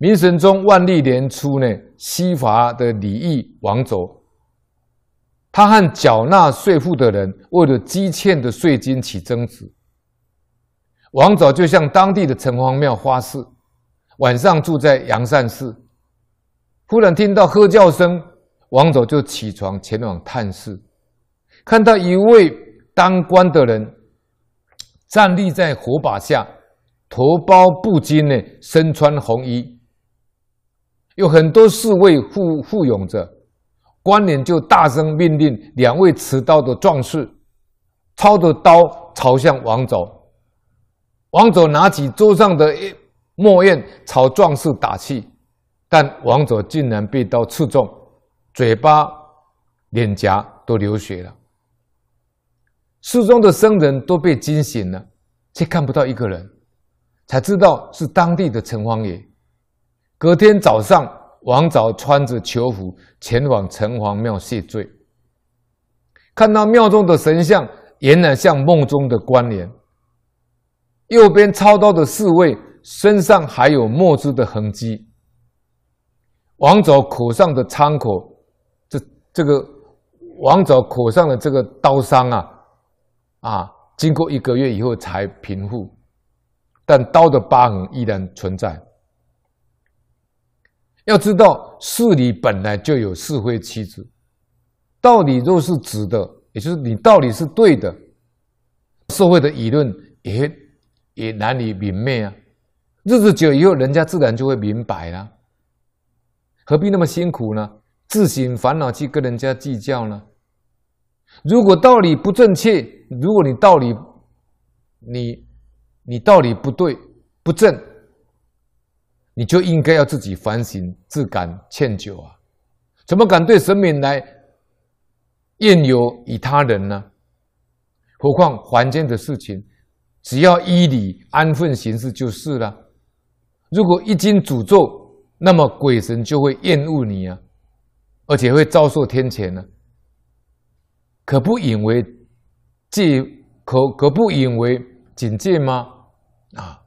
明神宗万历年初呢，西华的李毅王卓，他和缴纳税赋的人为了积欠的税金起争执。王卓就向当地的城隍庙发誓，晚上住在阳善寺。忽然听到喝叫声，王卓就起床前往探视，看到一位当官的人站立在火把下，头包布巾呢，身穿红衣。有很多侍卫护护拥着，关岭就大声命令两位持刀的壮士，抄着刀朝向王佐。王佐拿起桌上的一墨砚朝壮士打气，但王佐竟然被刀刺中，嘴巴、脸颊都流血了。室中的僧人都被惊醒了，却看不到一个人，才知道是当地的城隍爷。隔天早上，王早穿着囚服前往城隍庙谢罪。看到庙中的神像，俨然像梦中的关联。右边操刀的侍卫身上还有墨汁的痕迹。王早口上的伤口，这这个王早口上的这个刀伤啊，啊，经过一个月以后才平复，但刀的疤痕依然存在。要知道，事理本来就有是非曲直，道理若是直的，也就是你道理是对的，社会的舆论也也难以泯灭啊。日子久以后，人家自然就会明白啊，何必那么辛苦呢？自寻烦恼去跟人家计较呢？如果道理不正确，如果你道理你你道理不对不正。你就应该要自己反省，自感歉疚啊！怎么敢对神明来艳尤以他人呢？何况凡间的事情，只要依礼安分行事就是了。如果一经诅咒，那么鬼神就会厌恶你啊，而且会遭受天谴呢。可不引为戒，可可不引为警戒吗？啊！